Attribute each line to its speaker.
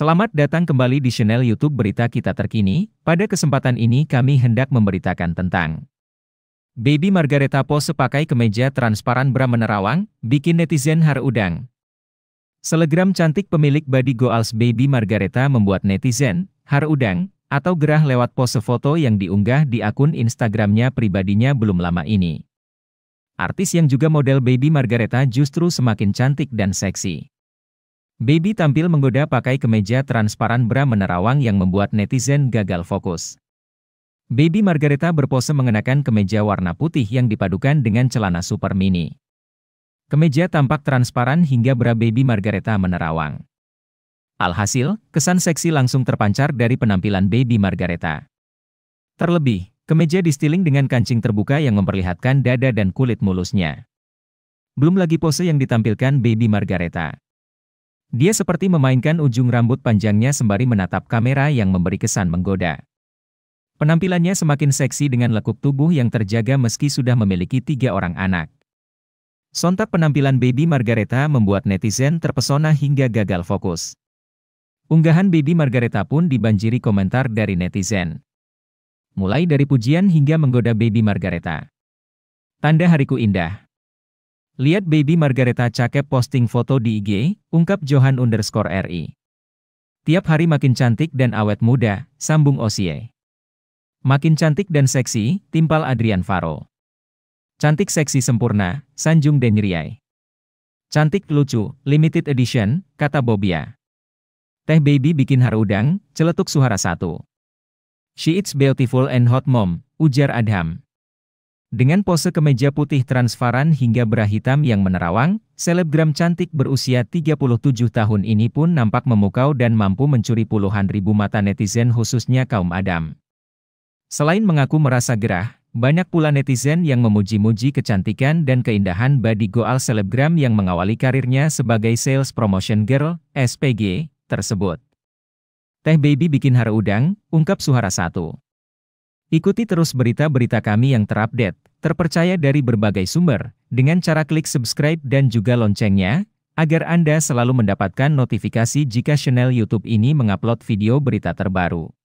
Speaker 1: Selamat datang kembali di channel YouTube Berita Kita Terkini. Pada kesempatan ini kami hendak memberitakan tentang Baby Margareta pose pakai kemeja transparan bra menerawang, bikin netizen harudang. Selegram cantik pemilik Body Goals Baby Margareta membuat netizen harudang atau gerah lewat pose foto yang diunggah di akun Instagramnya pribadinya belum lama ini. Artis yang juga model Baby Margareta justru semakin cantik dan seksi. Baby tampil menggoda pakai kemeja transparan bra menerawang yang membuat netizen gagal fokus. Baby Margareta berpose mengenakan kemeja warna putih yang dipadukan dengan celana super mini. Kemeja tampak transparan hingga bra Baby Margareta menerawang. Alhasil, kesan seksi langsung terpancar dari penampilan Baby Margareta. Terlebih, kemeja distiling dengan kancing terbuka yang memperlihatkan dada dan kulit mulusnya. Belum lagi pose yang ditampilkan Baby Margareta. Dia seperti memainkan ujung rambut panjangnya sembari menatap kamera yang memberi kesan menggoda. Penampilannya semakin seksi dengan lekuk tubuh yang terjaga meski sudah memiliki tiga orang anak. Sontak penampilan Baby Margareta membuat netizen terpesona hingga gagal fokus. Unggahan Baby Margareta pun dibanjiri komentar dari netizen. Mulai dari pujian hingga menggoda Baby Margareta. Tanda hariku indah. Lihat Baby Margareta cakep posting foto di IG, ungkap Johan underscore RI. Tiap hari makin cantik dan awet muda, sambung Osie. Makin cantik dan seksi, timpal Adrian Faro. Cantik seksi sempurna, sanjung Denyriai. Cantik lucu, limited edition, kata Bobia. Teh Baby bikin haru udang, celetuk suara satu. She is beautiful and hot mom, ujar Adam. Dengan pose kemeja putih transparan hingga berah hitam yang menerawang, selebgram cantik berusia 37 tahun ini pun nampak memukau dan mampu mencuri puluhan ribu mata netizen khususnya kaum Adam. Selain mengaku merasa gerah, banyak pula netizen yang memuji-muji kecantikan dan keindahan body goal selebgram yang mengawali karirnya sebagai sales promotion girl, SPG, tersebut. Teh Baby bikin hara udang, ungkap suara satu. Ikuti terus berita-berita kami yang terupdate, terpercaya dari berbagai sumber, dengan cara klik subscribe dan juga loncengnya, agar Anda selalu mendapatkan notifikasi jika channel YouTube ini mengupload video berita terbaru.